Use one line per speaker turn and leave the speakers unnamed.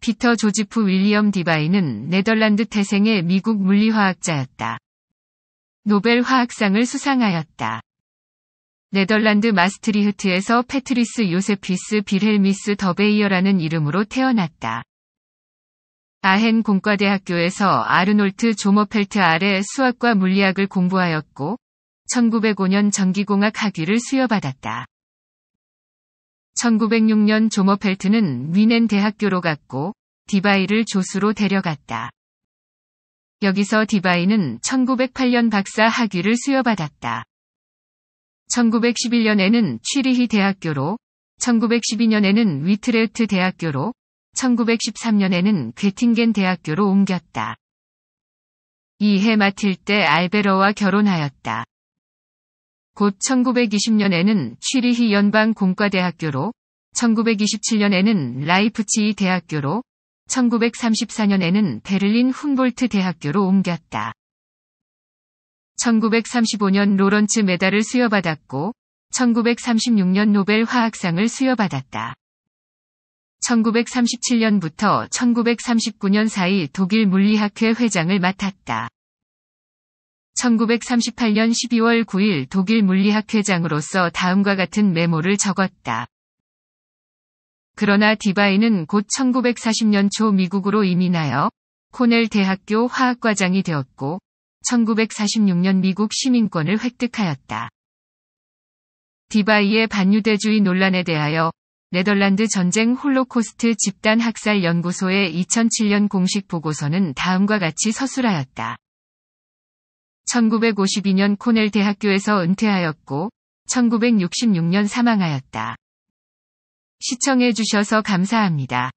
피터 조지프 윌리엄 디바이는 네덜란드 태생의 미국 물리화학자였다. 노벨 화학상을 수상하였다. 네덜란드 마스트리흐트에서 패트리스 요세피스 빌헬미스 더베이어라는 이름으로 태어났다. 아헨 공과대학교에서 아르놀트 조머펠트 아래 수학과 물리학을 공부하였고, 1905년 전기공학 학위를 수여받았다. 1906년 조머펠트는 위넨 대학교로 갔고 디바이를 조수로 데려갔다. 여기서 디바이는 1908년 박사 학위를 수여받았다. 1911년에는 취리히 대학교로, 1912년에는 위트레트 대학교로, 1913년에는 괴팅겐 대학교로 옮겼다. 이 해 맡을 때 알베러와 결혼하였다. 곧 1920년에는 취리히 연방 공과대학교로, 1927년에는 라이프치히 대학교로, 1934년에는 베를린 훈볼트 대학교로 옮겼다. 1935년 로런츠 메달을 수여받았고, 1936년 노벨 화학상을 수여받았다. 1937년부터 1939년 사이 독일 물리학회 회장을 맡았다. 1938년 12월 9일 독일 물리학회장으로서 다음과 같은 메모를 적었다. 그러나 디바이는 곧 1940년 초 미국으로 이민하여 코넬 대학교 화학과장이 되었고 1946년 미국 시민권을 획득하였다. 디바이의 반유대주의 논란에 대하여 네덜란드 전쟁 홀로코스트 집단 학살 연구소의 2007년 공식 보고서는 다음과 같이 서술하였다. 1952년 코넬 대학교에서 은퇴하였고 1966년 사망하였다. 시청해 주셔서 감사합니다.